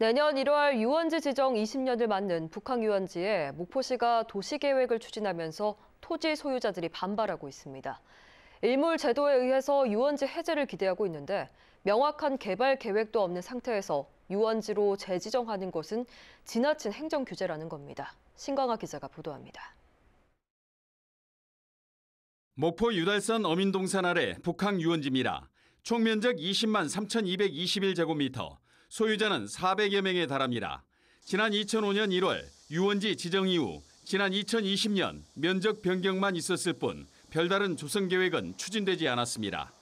내년 1월 유원지 지정 20년을 맞는 북항 유원지에 목포시가 도시계획을 추진하면서 토지 소유자들이 반발하고 있습니다. 일몰 제도에 의해서 유원지 해제를 기대하고 있는데 명확한 개발 계획도 없는 상태에서 유원지로 재지정하는 것은 지나친 행정 규제라는 겁니다. 신광아 기자가 보도합니다. 목포 유달산 어민동산 아래 북항 유원지입니다. 총 면적 20만 3,221제곱미터, 소유자는 400여 명에 달합니다. 지난 2005년 1월 유원지 지정 이후 지난 2020년 면적 변경만 있었을 뿐 별다른 조성 계획은 추진되지 않았습니다.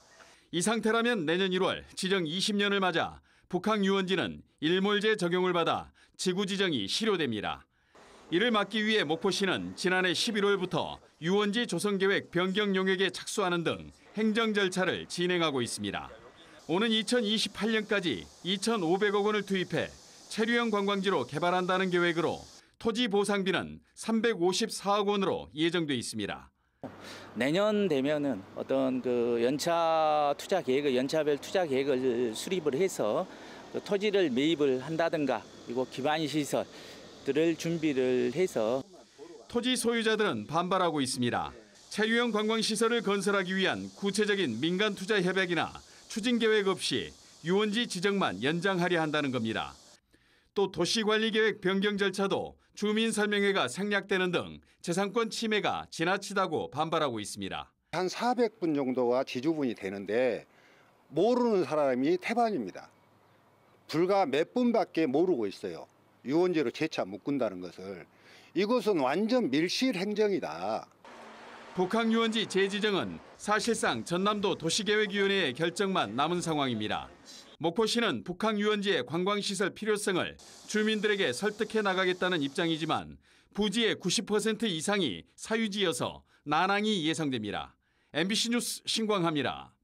이 상태라면 내년 1월 지정 20년을 맞아 북항 유원지는 일몰제 적용을 받아 지구 지정이 실효됩니다. 이를 막기 위해 목포시는 지난해 11월부터 유원지 조성계획 변경 용역에 착수하는 등 행정 절차를 진행하고 있습니다. 오는 2028년까지 2,500억 원을 투입해 체류형 관광지로 개발한다는 계획으로 토지 보상비는 354억 원으로 예정돼 있습니다. 내년 되면은 어떤 그 연차 투자 계획을 연차별 투자 계획을 수립을 해서 그 토지를 매입을 한다든가 그리고 기반 시설들을 준비를 해서 토지 소유자들은 반발하고 있습니다. 체류형 관광 시설을 건설하기 위한 구체적인 민간 투자 협약이나 추진 계획 없이 유원지 지정만 연장하려 한다는 겁니다. 또 도시관리계획 변경 절차도 주민설명회가 생략되는 등 재산권 침해가 지나치다고 반발하고 있습니다. 한 400분 정도가 지주분이 되는데 모르는 사람이 태반입니다. 불과 몇 분밖에 모르고 있어요. 유원지로 재차 묶은다는 것을. 이것은 완전 밀실 행정이다. 북항 유원지 재지정은 사실상 전남도 도시계획위원회의 결정만 남은 상황입니다. 목포시는 북항 유원지의 관광시설 필요성을 주민들에게 설득해 나가겠다는 입장이지만 부지의 90% 이상이 사유지여서 난항이 예상됩니다. MBC 뉴스 신광합니다.